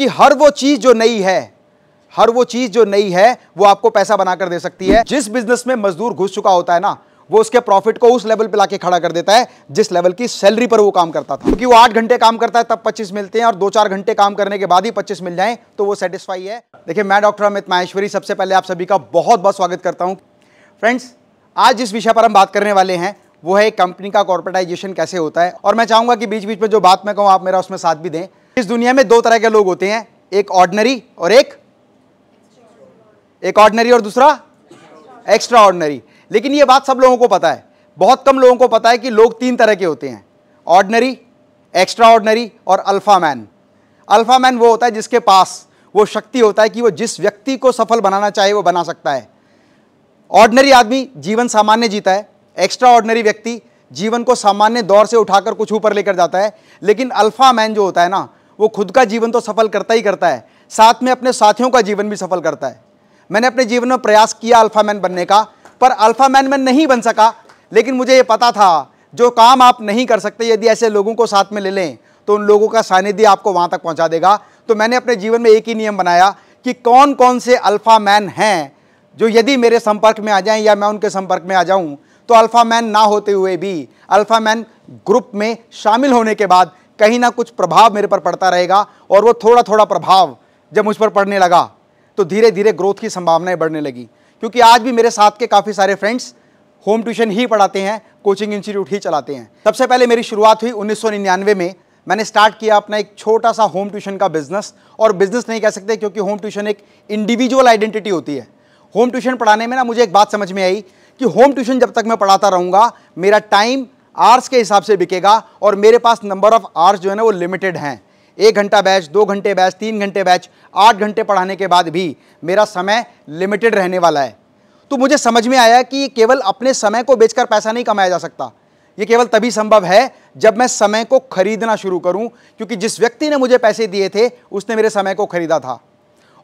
कि हर वो चीज जो नई है हर वो चीज जो नई है वो आपको पैसा बनाकर दे सकती है जिस बिजनेस में मजदूर घुस चुका होता है ना वो उसके प्रॉफिट को उस लेवल पे लाके खड़ा कर देता है जिस लेवल की सैलरी पर वो काम करता था क्योंकि वो आठ घंटे काम करता है तब 25 मिलते हैं और दो चार घंटे काम करने के बाद ही 25 मिल जाएं तो वो सेटिस्फाई है देखिए मैं डॉक्टर अमित माहेश्वरी सबसे पहले आप सभी का बहुत बहुत स्वागत करता हूँ फ्रेंड्स आज जिस विषय पर हम बात करने वाले हैं वो है कंपनी का कॉर्पोरेटाइजेशन कैसे होता है और मैं चाहूंगा कि बीच बीच में जो बात मैं कहूँ आप मेरा उसमें साथ भी दें इस दुनिया में दो तरह के लोग होते हैं एक ऑर्डनरी और एक एक ऑर्डनरी और दूसरा एक्स्ट्रा ऑर्डनरी लेकिन ये बात सब लोगों को पता है बहुत कम लोगों को पता है कि लोग तीन तरह के होते हैं ऑर्डनरी एक्स्ट्रा ऑर्डनरी और अल्फा मैन अल्फा मैन वो होता है जिसके पास वो शक्ति होता है कि वो जिस व्यक्ति को सफल बनाना चाहे वो बना सकता है ऑर्डनरी आदमी जीवन सामान्य जीता है एक्स्ट्रा ऑर्डनरी व्यक्ति जीवन को सामान्य दौर से उठाकर कुछ ऊपर लेकर जाता है लेकिन अल्फा मैन जो होता है ना वो खुद का जीवन तो सफल करता ही करता है साथ में अपने साथियों का जीवन भी सफल करता है मैंने अपने जीवन में प्रयास किया अल्फ़ा मैन बनने का पर अल्फ़ा मैन मैं नहीं बन सका लेकिन मुझे ये पता था जो काम आप नहीं कर सकते यदि ऐसे लोगों को साथ में ले लें तो उन लोगों का सानिध्य आपको वहाँ तक पहुँचा देगा तो मैंने अपने जीवन में एक ही नियम बनाया कि कौन कौन से अल्फ़ा मैन हैं जो यदि मेरे संपर्क में आ जाएं या मैं उनके संपर्क में आ जाऊं तो अल्फ़ा मैन ना होते हुए भी अल्फ़ा मैन ग्रुप में शामिल होने के बाद कहीं ना कुछ प्रभाव मेरे पर पड़ता रहेगा और वो थोड़ा थोड़ा प्रभाव जब मुझ पर पड़ने लगा तो धीरे धीरे ग्रोथ की संभावनाएं बढ़ने लगी क्योंकि आज भी मेरे साथ के काफ़ी सारे फ्रेंड्स होम ट्यूशन ही पढ़ाते हैं कोचिंग इंस्टीट्यूट ही चलाते हैं सबसे पहले मेरी शुरुआत हुई उन्नीस में मैंने स्टार्ट किया अपना एक छोटा सा होम ट्यूशन का बिजनेस और बिजनेस नहीं कह सकते क्योंकि होम ट्यूशन एक इंडिविजुअल आइडेंटिटी होती है होम ट्यूशन पढ़ाने में ना मुझे एक बात समझ में आई कि होम ट्यूशन जब तक मैं पढ़ाता रहूँगा मेरा टाइम आर्स के हिसाब से बिकेगा और मेरे पास नंबर ऑफ़ आर्स जो है ना वो लिमिटेड हैं एक घंटा बैच दो घंटे बैच तीन घंटे बैच आठ घंटे पढ़ाने के बाद भी मेरा समय लिमिटेड रहने वाला है तो मुझे समझ में आया कि केवल अपने समय को बेचकर पैसा नहीं कमाया जा सकता ये केवल तभी संभव है जब मैं समय को खरीदना शुरू करूं क्योंकि जिस व्यक्ति ने मुझे पैसे दिए थे उसने मेरे समय को खरीदा था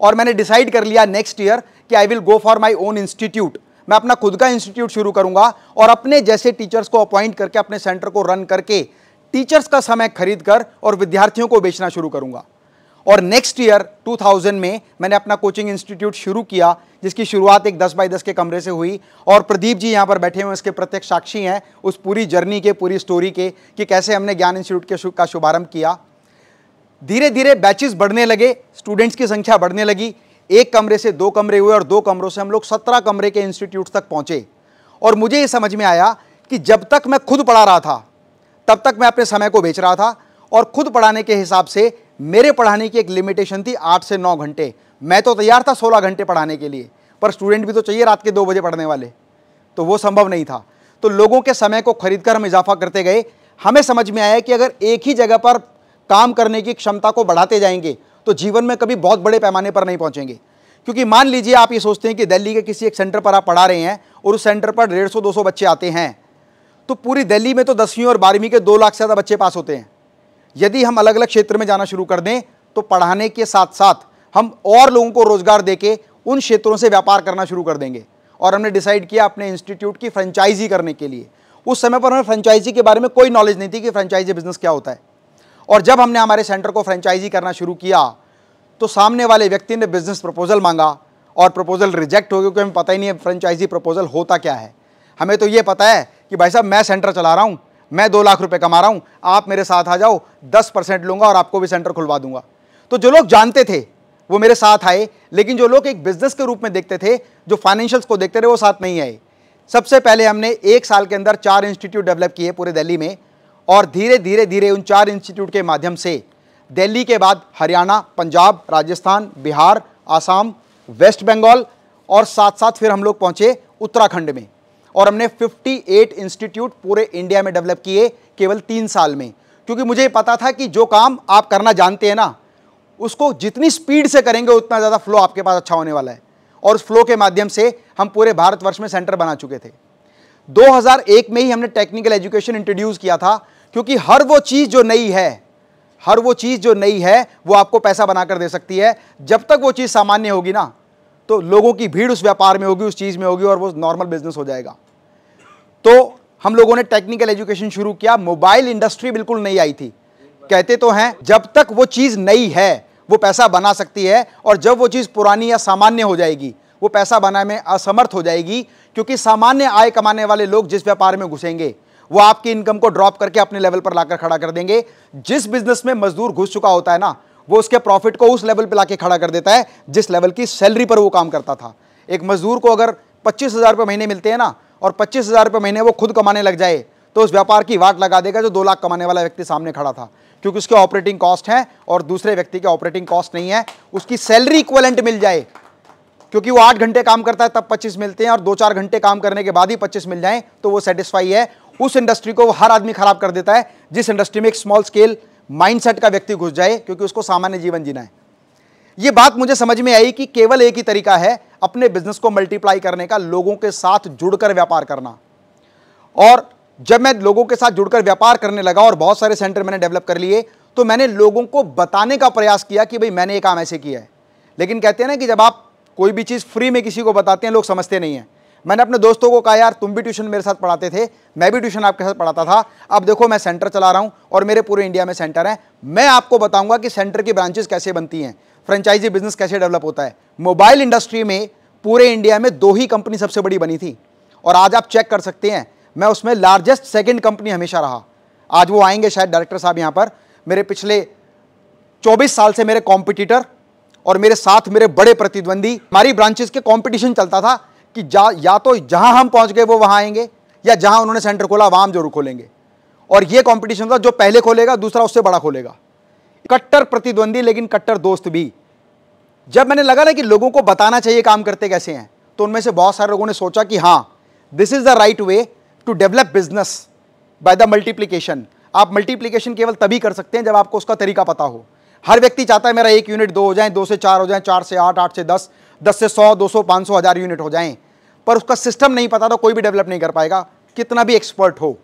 और मैंने डिसाइड कर लिया नेक्स्ट ईयर कि I will go for my own institute मैं अपना खुद का इंस्टीट्यूट शुरू करूंगा और अपने जैसे टीचर्स को अपॉइंट करके अपने सेंटर को रन करके टीचर्स का समय खरीद कर और विद्यार्थियों को बेचना शुरू करूंगा और नेक्स्ट ईयर 2000 में मैंने अपना कोचिंग इंस्टीट्यूट शुरू किया जिसकी शुरुआत एक 10 बाई 10 के कमरे से हुई और प्रदीप जी यहाँ पर बैठे हुए इसके प्रत्यक्ष साक्षी हैं उस पूरी जर्नी के पूरी स्टोरी के कि कैसे हमने ज्ञान इंस्टीट्यूट के का शुभारंभ किया धीरे धीरे बैचेस बढ़ने लगे स्टूडेंट्स की संख्या बढ़ने लगी एक कमरे से दो कमरे हुए और दो कमरों से हम लोग सत्रह कमरे के इंस्टीट्यूट तक पहुँचे और मुझे ये समझ में आया कि जब तक मैं खुद पढ़ा रहा था तब तक मैं अपने समय को बेच रहा था और खुद पढ़ाने के हिसाब से मेरे पढ़ाने की एक लिमिटेशन थी आठ से नौ घंटे मैं तो तैयार था सोलह घंटे पढ़ाने के लिए पर स्टूडेंट भी तो चाहिए रात के दो बजे पढ़ने वाले तो वो संभव नहीं था तो लोगों के समय को खरीद कर हम इजाफा करते गए हमें समझ में आया कि अगर एक ही जगह पर काम करने की क्षमता को बढ़ाते जाएंगे तो जीवन में कभी बहुत बड़े पैमाने पर नहीं पहुंचेंगे क्योंकि मान लीजिए आप ये सोचते हैं कि दिल्ली के किसी एक सेंटर पर आप पढ़ा रहे हैं और उस सेंटर पर डेढ़ सौ दो सौ बच्चे आते हैं तो पूरी दिल्ली में तो दसवीं और बारहवीं के दो लाख से ज़्यादा बच्चे पास होते हैं यदि हम अलग अलग क्षेत्र में जाना शुरू कर दें तो पढ़ाने के साथ साथ हम और लोगों को रोज़गार दे उन क्षेत्रों से व्यापार करना शुरू कर देंगे और हमने डिसाइड किया अपने इंस्टीट्यूट की फ्रेंचाइजी करने के लिए उस समय पर हमें फ्रेंचाइजी के बारे में कोई नॉलेज नहीं थी कि फ्रेंचाइजी बिजनेस क्या होता है और जब हमने हमारे सेंटर को फ्रेंचाइजी करना शुरू किया तो सामने वाले व्यक्ति ने बिज़नेस प्रपोज़ल मांगा और प्रपोज़ल रिजेक्ट हो गया क्योंकि हमें पता ही नहीं है फ्रेंचाइजी प्रपोज़ल होता क्या है हमें तो ये पता है कि भाई साहब मैं सेंटर चला रहा हूँ मैं दो लाख रुपए कमा रहा हूँ आप मेरे साथ आ जाओ दस परसेंट लूँगा और आपको भी सेंटर खुलवा दूंगा तो जो लोग जानते थे वो मेरे साथ आए लेकिन जो लोग एक बिज़नेस के रूप में देखते थे जो फाइनेंशियल्स को देखते थे वो साथ नहीं आए सबसे पहले हमने एक साल के अंदर चार इंस्टीट्यूट डेवलप किए पूरे दिल्ली में और धीरे धीरे धीरे उन चार इंस्टीट्यूट के माध्यम से दिल्ली के बाद हरियाणा पंजाब राजस्थान बिहार आसाम वेस्ट बंगाल और साथ साथ फिर हम लोग पहुंचे उत्तराखंड में और हमने 58 इंस्टीट्यूट पूरे इंडिया में डेवलप किए केवल तीन साल में क्योंकि मुझे पता था कि जो काम आप करना जानते हैं ना उसको जितनी स्पीड से करेंगे उतना ज़्यादा फ्लो आपके पास अच्छा होने वाला है और उस फ्लो के माध्यम से हम पूरे भारतवर्ष में सेंटर बना चुके थे 2001 में ही हमने टेक्निकल एजुकेशन इंट्रोड्यूस किया था क्योंकि हर वो चीज़ जो नई है हर वो चीज़ जो नई है वो आपको पैसा बनाकर दे सकती है जब तक वो चीज़ सामान्य होगी ना तो लोगों की भीड़ उस व्यापार में होगी उस चीज़ में होगी और वो नॉर्मल बिजनेस हो जाएगा तो हम लोगों ने टेक्निकल एजुकेशन शुरू किया मोबाइल इंडस्ट्री बिल्कुल नहीं आई थी कहते तो हैं जब तक वो चीज़ नई है वो पैसा बना सकती है और जब वो चीज़ पुरानी या सामान्य हो जाएगी वो पैसा बनाने में असमर्थ हो जाएगी क्योंकि सामान्य आय कमाने वाले लोग जिस व्यापार में घुसेंगे वो आपकी इनकम को ड्रॉप करके अपने लेवल पर लाकर खड़ा कर देंगे जिस बिजनेस में मजदूर घुस चुका होता है ना वो उसके प्रॉफिट को उस लेवल पर लाके खड़ा कर देता है जिस लेवल की सैलरी पर वो काम करता था एक मजदूर को अगर पच्चीस हज़ार रुपये महीने मिलते हैं ना और पच्चीस हज़ार रुपये महीने वो खुद कमाने लग जाए तो उस व्यापार की वाट लगा देगा जो दो लाख कमाने वाला व्यक्ति सामने खड़ा था क्योंकि उसके ऑपरेटिंग कॉस्ट हैं और दूसरे व्यक्ति के ऑपरेटिंग कॉस्ट नहीं है उसकी सैलरी इक्वलेंट मिल जाए क्योंकि वो आठ घंटे काम करता है तब पच्चीस मिलते हैं और दो चार घंटे काम करने के बाद ही पच्चीस मिल जाए तो वो सेटिस्फाई है उस इंडस्ट्री को हर आदमी खराब कर देता है जिस इंडस्ट्री में एक स्मॉल स्केल माइंडसेट का व्यक्ति घुस जाए क्योंकि उसको सामान्य जीवन जीना है ये बात मुझे समझ में आई कि केवल एक ही तरीका है अपने बिजनेस को मल्टीप्लाई करने का लोगों के साथ जुड़कर व्यापार करना और जब मैं लोगों के साथ जुड़कर व्यापार करने लगा और बहुत सारे सेंटर मैंने डेवलप कर लिए तो मैंने लोगों को बताने का प्रयास किया कि भाई मैंने ये काम ऐसे किया है लेकिन कहते हैं ना कि जब आप कोई भी चीज़ फ्री में किसी को बताते हैं लोग समझते नहीं हैं मैंने अपने दोस्तों को कहा यार तुम भी ट्यूशन मेरे साथ पढ़ाते थे मैं भी ट्यूशन आपके साथ पढ़ाता था अब देखो मैं सेंटर चला रहा हूँ और मेरे पूरे इंडिया में सेंटर हैं मैं आपको बताऊँगा कि सेंटर की ब्रांचेज कैसे बनती हैं फ्रेंचाइजी बिजनेस कैसे डेवलप होता है मोबाइल इंडस्ट्री में पूरे इंडिया में दो ही कंपनी सबसे बड़ी बनी थी और आज आप चेक कर सकते हैं मैं उसमें लार्जेस्ट सेकेंड कंपनी हमेशा रहा आज वो आएंगे शायद डायरेक्टर साहब यहाँ पर मेरे पिछले चौबीस साल से मेरे कॉम्पिटिटर और मेरे साथ मेरे बड़े प्रतिद्वंदी हमारी ब्रांचेस के कंपटीशन चलता था कि जा या तो जहां हम पहुंच गए वो वहां आएंगे या जहां उन्होंने सेंटर खोला वहां हम जरूर खोलेंगे और ये कंपटीशन था जो पहले खोलेगा दूसरा उससे बड़ा खोलेगा कट्टर प्रतिद्वंदी लेकिन कट्टर दोस्त भी जब मैंने लगा ना कि लोगों को बताना चाहिए काम करते कैसे हैं तो उनमें से बहुत सारे लोगों ने सोचा कि हाँ this is the right way to develop business by the multiplication आप मल्टीप्लीकेशन केवल तभी कर सकते हैं जब आपको उसका तरीका पता हो हर व्यक्ति चाहता है मेरा एक यूनिट दो हो जाए दो से चार हो जाए चार से आठ आठ से दस दस से सौ दो सौ पाँच सौ हज़ार यूनिट हो जाए पर उसका सिस्टम नहीं पता तो कोई भी डेवलप नहीं कर पाएगा कितना भी एक्सपर्ट हो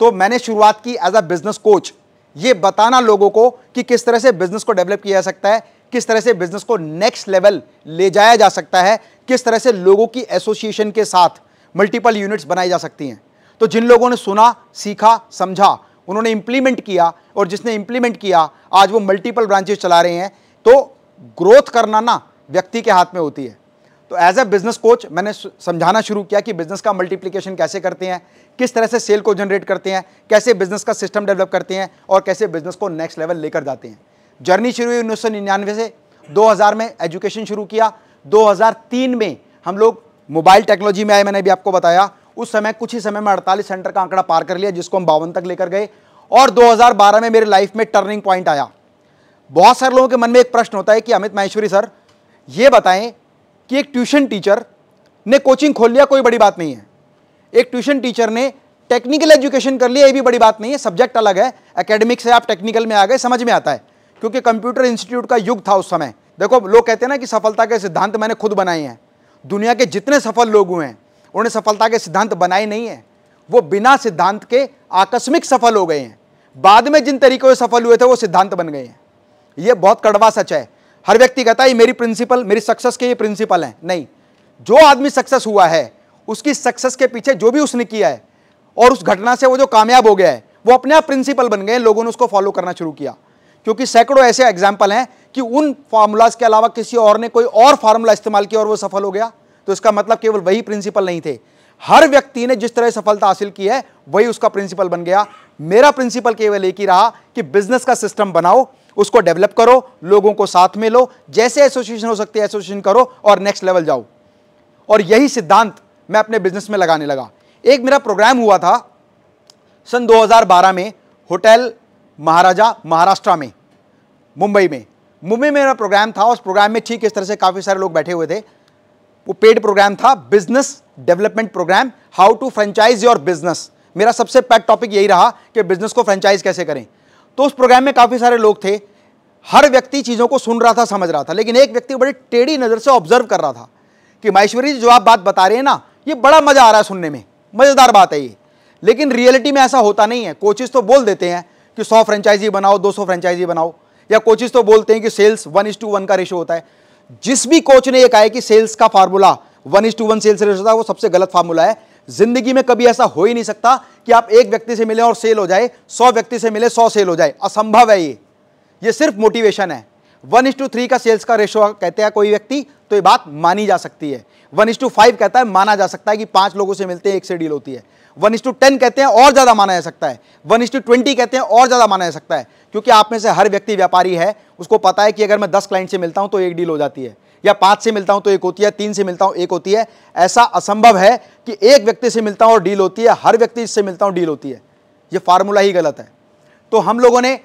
तो मैंने शुरुआत की एज अ बिजनेस कोच ये बताना लोगों को कि किस तरह से बिजनेस को डेवलप किया जा सकता है किस तरह से बिजनेस को नेक्स्ट लेवल ले जाया जा सकता है किस तरह से लोगों की एसोसिएशन के साथ मल्टीपल यूनिट्स बनाई जा सकती हैं तो जिन लोगों ने सुना सीखा समझा उन्होंने इम्प्लीमेंट किया और जिसने इम्प्लीमेंट किया आज वो मल्टीपल ब्रांचेज चला रहे हैं तो ग्रोथ करना ना व्यक्ति के हाथ में होती है तो एज ए बिजनेस कोच मैंने समझाना शुरू किया कि बिजनेस का मल्टीप्लीकेशन कैसे करते हैं किस तरह से सेल को जनरेट करते हैं कैसे बिजनेस का सिस्टम डेवलप करते हैं और कैसे बिजनेस को नेक्स्ट लेवल लेकर जाते हैं जर्नी शुरू हुई उन्नीस से 2000 में एजुकेशन शुरू किया 2003 में हम लोग मोबाइल टेक्नोलॉजी में आए मैंने भी आपको बताया उस समय कुछ ही समय में अड़तालीस सेंटर का आंकड़ा पार कर लिया जिसको हम बावन तक लेकर गए और 2012 में मेरे लाइफ में टर्निंग पॉइंट आया बहुत सारे लोगों के मन में एक प्रश्न होता है कि अमित माहेश्वरी सर ये बताएं कि एक ट्यूशन टीचर ने कोचिंग खोल लिया कोई बड़ी बात नहीं है एक ट्यूशन टीचर ने टेक्निकल एजुकेशन कर लिया ये भी बड़ी बात नहीं है सब्जेक्ट अलग है एकेडमिक से आप टेक्निकल में आ गए समझ में आता है क्योंकि कंप्यूटर इंस्टीट्यूट का युग था उस समय देखो लोग कहते हैं ना कि सफलता के सिद्धांत मैंने खुद बनाए हैं दुनिया के जितने सफल लोग हुए हैं उन्होंने सफलता के सिद्धांत बनाए नहीं हैं वो बिना सिद्धांत के आकस्मिक सफल हो गए हैं बाद में जिन तरीकों से सफल हुए थे वो सिद्धांत बन गए हैं ये बहुत कड़वा सच है हर व्यक्ति कहता है मेरी प्रिंसिपल मेरी सक्सेस के ये प्रिंसिपल हैं नहीं जो आदमी सक्सेस हुआ है उसकी सक्सेस के पीछे जो भी उसने किया है और उस घटना से वो जो कामयाब हो गया है वो अपने आप प्रिंसिपल बन गए लोगों ने उसको फॉलो करना शुरू किया क्योंकि सैकड़ों ऐसे एग्जाम्पल हैं कि उन फार्मूलाज के अलावा किसी और ने कोई और फार्मूला इस्तेमाल किया और वो सफल हो गया तो इसका मतलब केवल वही प्रिंसिपल नहीं थे हर व्यक्ति ने जिस तरह सफलता हासिल की है वही उसका प्रिंसिपल बन गया मेरा प्रिंसिपल केवल एक ही रहा कि बिजनेस का सिस्टम बनाओ उसको डेवलप करो लोगों को साथ में लो जैसे एसोसिएशन हो सकती है एसोसिएशन करो और नेक्स्ट लेवल जाओ और यही सिद्धांत मैं अपने बिजनेस में लगाने लगा एक मेरा प्रोग्राम हुआ था सन 2012 में होटल महाराजा महाराष्ट्र में मुंबई में मुंबई में मेरा प्रोग्राम था उस प्रोग्राम में ठीक इस तरह से काफ़ी सारे लोग बैठे हुए थे वो पेड प्रोग्राम था business development program how to franchise your business मेरा सबसे पैक टॉपिक यही रहा कि बिजनेस को फ्रेंचाइज कैसे करें तो उस प्रोग्राम में काफ़ी सारे लोग थे हर व्यक्ति चीज़ों को सुन रहा था समझ रहा था लेकिन एक व्यक्ति बड़ी टेढ़ी नज़र से ऑब्जर्व कर रहा था कि माहेश्वरी जी जो आप बात बता रहे हैं ना ये बड़ा मज़ा आ रहा है सुनने में मज़ेदार बात है ये लेकिन रियलिटी में ऐसा होता नहीं है कोचिज तो बोल देते हैं कि सौ फ्रेंचाइजी बनाओ दो सौ फ्रेंचाइजी बनाओ या कोचिज तो बोलते हैं कि sales one is to one का रेशो होता है जिस भी कोच ने यह कहा है कि सेल्स का formula one is to one sales ratio था वो सबसे गलत फार्मूला है जिंदगी में कभी ऐसा हो ही नहीं सकता कि आप एक व्यक्ति से मिले और सेल हो जाए सौ व्यक्ति से मिले सौ सेल हो जाए असंभव है ये ये सिर्फ मोटिवेशन है वन इज टू थ्री का सेल्स का रेशो कहते हैं कोई व्यक्ति तो ये बात मानी जा सकती है वन इज टू फाइव कहता है माना जा सकता है कि पांच लोगों से मिलते हैं एक से डील होती है वन इज टू टेन कहते हैं और ज़्यादा माना जा सकता है वन इज टू ट्वेंटी कहते हैं और ज़्यादा माना जा सकता है क्योंकि आप में से हर व्यक्ति व्यापारी है उसको पता है कि अगर मैं दस क्लाइंट से मिलता हूँ तो एक डील हो जाती है या पाँच से मिलता हूँ तो एक होती है तीन से मिलता हूँ एक होती है ऐसा असंभव है कि एक व्यक्ति से मिलता हूँ और डील होती है हर व्यक्ति से मिलता हूँ डील होती है ये फार्मूला ही गलत है तो हम लोगों ने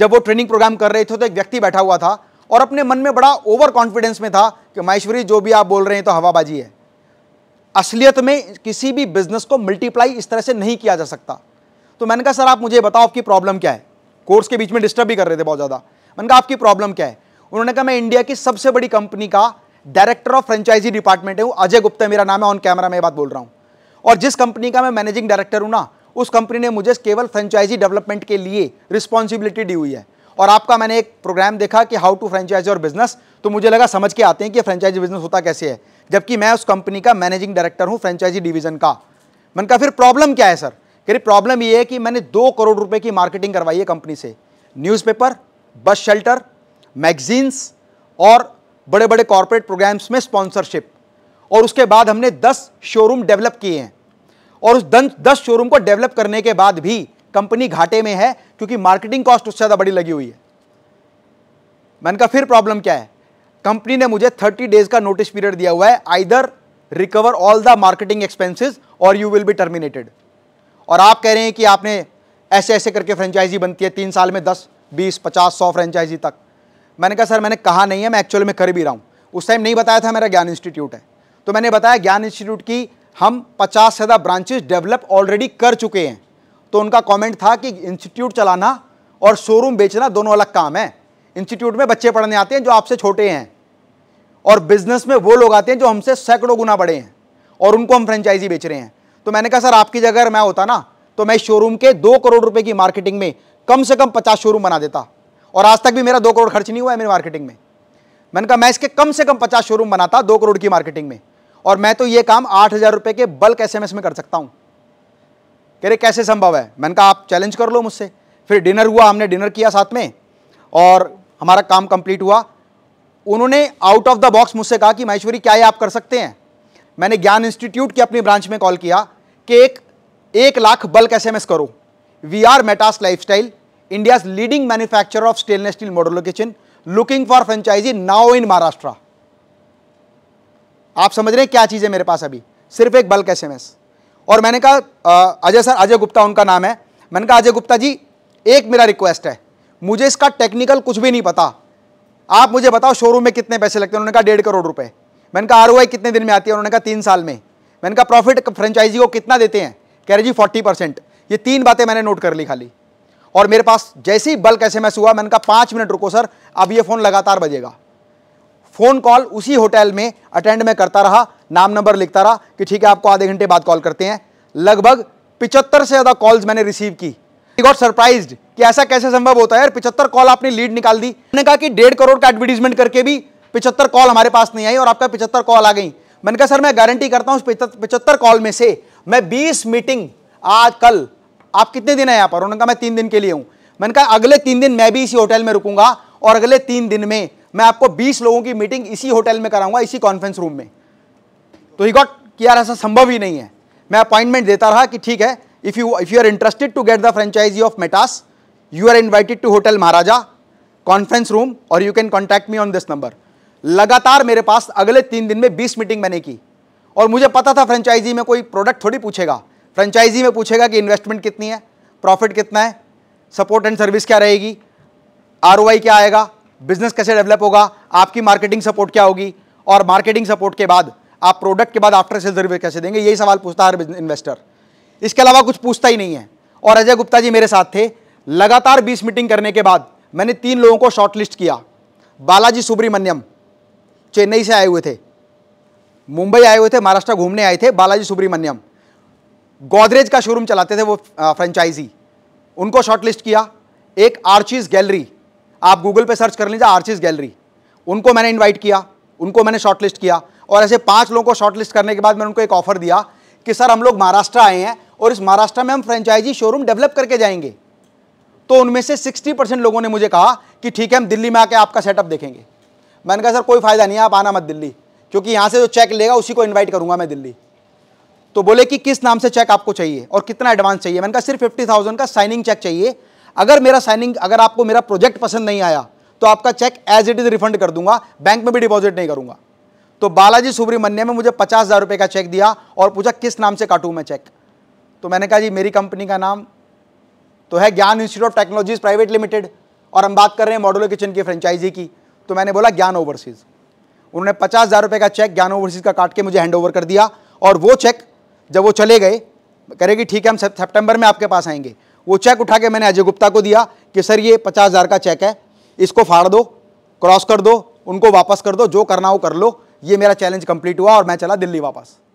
जब वो ट्रेनिंग प्रोग्राम कर रहे थे तो एक व्यक्ति बैठा हुआ था और अपने मन में बड़ा ओवर कॉन्फिडेंस में था कि माहेश्वरी जो भी आप बोल रहे हैं तो हवाबाजी है असलियत में किसी भी बिजनेस को मल्टीप्लाई इस तरह से नहीं किया जा सकता तो मैंने कहा सर आप मुझे बताओ आपकी प्रॉब्लम क्या है कोर्स के बीच में डिस्टर्ब भी कर रहे थे बहुत ज़्यादा मैंने कहा आपकी प्रॉब्लम क्या है उन्होंने कहा मैं इंडिया की सबसे बड़ी कंपनी का डायरेक्टर ऑफ फ्रेंचाइजी डिपार्टमेंट हूँ अजय गुप्ता मेरा नाम है ऑन कैमरा मैं बात बोल रहा हूँ और जिस कंपनी का मैं मैनेजिंग डायरेक्टर हूँ ना उस कंपनी ने मुझे केवल फ्रेंचाइजी डेवलपमेंट के लिए रिस्पॉन्सिबिलिटी दी हुई है और आपका मैंने एक प्रोग्राम देखा कि हाउ टू फ्रेंचाइज और बिजनेस तो मुझे लगा समझ के आते हैं कि फ्रेंचाइजी बिजनेस होता कैसे है जबकि मैं उस कंपनी का मैनेजिंग डायरेक्टर हूँ फ्रेंचाइजी डिवीजन का मैंने कहा फिर प्रॉब्लम क्या है सर कह रही प्रॉब्लम ये है कि मैंने दो करोड़ रुपए की मार्केटिंग करवाई है कंपनी से न्यूज़पेपर बस शेल्टर मैगजीन्स और बड़े बड़े कॉरपोरेट प्रोग्राम्स में स्पॉन्सरशिप और उसके बाद हमने 10 शोरूम डेवलप किए हैं और उस दस शोरूम को डेवलप करने के बाद भी कंपनी घाटे में है क्योंकि मार्केटिंग कॉस्ट उससे ज़्यादा बड़ी लगी हुई है मैंने कहा फिर प्रॉब्लम क्या है कंपनी ने मुझे 30 डेज का नोटिस पीरियड दिया हुआ है either recover all the marketing expenses और यू विल बी टर्मिनेटेड और आप कह रहे हैं कि आपने ऐसे ऐसे करके फ्रेंचाइजी बनती है तीन साल में दस बीस पचास सौ फ्रेंचाइजी तक मैंने कहा सर मैंने कहा नहीं है मैं एक्चुअल में कर भी रहा हूँ उस टाइम नहीं बताया था मेरा ज्ञान इंस्टीट्यूट है तो मैंने बताया ज्ञान इंस्टीट्यूट की हम पचास से ज़्यादा ब्रांचेज डेवलप ऑलरेडी कर चुके हैं तो उनका कॉमेंट था कि इंस्टीट्यूट चलाना और शोरूम बेचना दोनों अलग काम है इंस्टीट्यूट में बच्चे पढ़ने आते हैं जो आपसे छोटे हैं और बिजनेस में वो लोग आते हैं जो हमसे सैकड़ों गुना बड़े हैं और उनको हम फ्रेंचाइजी बेच रहे हैं तो मैंने कहा सर आपकी जगह मैं होता ना तो मैं शोरूम के दो करोड़ रुपए की मार्केटिंग में कम से कम पचास शोरूम बना देता और आज तक भी मेरा दो करोड़ खर्च नहीं हुआ है मेरी मार्केटिंग में मैंने कहा मैं इसके कम से कम पचास शोरूम बनाता दो करोड़ की मार्केटिंग में और मैं तो ये काम आठ हज़ार रुपये के बल्क एस में कर सकता हूँ कह रहे कैसे संभव है मैंने कहा आप चैलेंज कर लो मुझसे फिर डिनर हुआ हमने डिनर किया साथ में और हमारा काम कंप्लीट हुआ उन्होंने आउट ऑफ द बॉक्स मुझसे कहा कि महेश्वरी क्या ये आप कर सकते हैं मैंने ज्ञान इंस्टीट्यूट की अपनी ब्रांच में कॉल किया कि एक एक लाख बल्क एस करो we are Metas life India's leading manufacturer of stainless steel modular kitchen, looking for franchisee now in Maharashtra. आप समझ रहे हैं क्या चीज़ है मेरे पास अभी सिर्फ एक बल्क एस और मैंने कहा अजय सर अजय गुप्ता उनका नाम है मैंने कहा अजय गुप्ता जी एक मेरा रिक्वेस्ट है मुझे इसका टेक्निकल कुछ भी नहीं पता आप मुझे बताओ शोरूम में कितने पैसे लगते हैं उन्होंने कहा डेढ़ करोड़ रुपए मैंने कहा आर कितने दिन में आती है उन्होंने कहा तीन साल में मैंने कहा प्रॉफिट फ्रेंचाइजी को कितना देते हैं कह रहे जी फोर्टी परसेंट ये तीन बातें मैंने नोट कर ली खाली और मेरे पास जैसे ही बल्क एस हुआ मैंने कहा पाँच मिनट रुको सर अब ये फ़ोन लगातार बजेगा फ़ोन कॉल उसी होटल में अटेंड में करता रहा नाम नंबर लिखता रहा कि ठीक है आपको आधे घंटे बाद कॉल करते हैं लगभग पिचहत्तर से ज़्यादा कॉल्स मैंने रिसीव की गॉट सरप्राइज कि ऐसा कैसे संभव होता है यार पिछहत्तर कॉल आपने लीड निकाल दी मैंने कहा कि डेढ़ करोड़ का एडवर्टीजमेंट करके भी पिछहत्तर कॉल हमारे पास नहीं आई और आपका पिछहत्तर कॉल आ गई मैंने कहा सर मैं गारंटी करता हूँ पिछहत्तर कॉल में से मैं बीस मीटिंग आज कल आप कितने दिन है यहाँ पर उन्होंने कहा मैं तीन दिन के लिए हूँ मैंने कहा अगले तीन दिन मैं भी इसी होटल में रुकूंगा और अगले तीन दिन में मैं आपको बीस लोगों की मीटिंग इसी होटल में कराऊंगा इसी कॉन्फ्रेंस रूम में तो ही गॉट कि यार ऐसा संभव ही नहीं है मैं अपॉइंटमेंट देता रहा कि ठीक है if you if you are interested to get the franchisee of Metas you are invited to hotel Maharaja conference room और you can contact me on this number लगातार मेरे पास अगले तीन दिन में बीस मीटिंग मैंने की और मुझे पता था फ्रेंचाइजी में कोई प्रोडक्ट थोड़ी पूछेगा फ्रेंचाइजी में पूछेगा कि इन्वेस्टमेंट कितनी है प्रॉफिट कितना है सपोर्ट एंड सर्विस क्या रहेगी आर क्या आएगा बिजनेस कैसे डेवलप होगा आपकी मार्केटिंग सपोर्ट क्या होगी और मार्केटिंग सपोर्ट के बाद आप प्रोडक्ट के बाद आफ्टर सेल सर्विस कैसे देंगे यही सवाल पूछता है हर इन्वेस्टर इसके अलावा कुछ पूछता ही नहीं है और अजय गुप्ता जी मेरे साथ थे लगातार 20 मीटिंग करने के बाद मैंने तीन लोगों को शॉर्टलिस्ट किया बालाजी सुब्रमण्यम चेन्नई से आए हुए थे मुंबई आए हुए थे महाराष्ट्र घूमने आए थे बालाजी सुब्रमण्यम गोदरेज का शोरूम चलाते थे वो फ्रेंचाइजी उनको शॉर्टलिस्ट किया एक आर्चिस गैलरी आप गूगल पे सर्च कर लीजिए आर्चिस गैलरी उनको मैंने इनवाइट किया उनको मैंने शॉर्टलिस्ट किया और ऐसे पांच लोगों को शॉर्टलिस्ट करने के बाद मैंने उनको एक ऑफ़र दिया कि सर हम लोग महाराष्ट्र आए हैं और इस महाराष्ट्र में हम फ्रेंचाइजी शोरूम डेवलप करके जाएंगे तो उनमें से सिक्सटी परसेंट लोगों ने मुझे कहा कि ठीक है हम दिल्ली में आके आपका सेटअप देखेंगे मैंने कहा सर कोई फ़ायदा नहीं है आप आना मत दिल्ली क्योंकि यहाँ से जो चेक लेगा उसी को इन्वाइट करूँगा मैं दिल्ली तो बोले कि किस नाम से चेक आपको चाहिए और कितना एडवांस चाहिए मैंने कहा सिर्फ फिफ्टी थाउजेंड का साइनिंग चेक चाहिए अगर मेरा साइनिंग अगर आपको मेरा प्रोजेक्ट पसंद नहीं आया तो आपका cheque as it is refund कर दूंगा बैंक में भी डिपॉजिट नहीं करूंगा तो बालाजी सुब्रमण्यम ने मुझे पचास हज़ार रुपये का चेक दिया और पूछा किस नाम से काटूँ मैं चेक तो मैंने कहा जी मेरी कंपनी का नाम तो है Gyan institute of technologies private limited और हम बात कर रहे हैं मॉडुलर किचन की फ्रेंचाइजी की तो मैंने बोला ज्ञान ओवरसीज़ उन्होंने पचास हज़ार रुपये का चेक ज्ञान ओवरसीज़ का काट के मुझे हैंड ओवर कर दिया और वो चेक जब वो चले गए करेगी ठीक है हम सेप्टेम्बर में आपके पास आएंगे वो चेक उठा के मैंने अजय गुप्ता को दिया कि सर ये पचास हज़ार का चेक है इसको फाड़ दो क्रॉस कर दो उनको वापस कर दो जो करना हो कर लो ये मेरा चैलेंज कंप्लीट हुआ और मैं चला दिल्ली वापस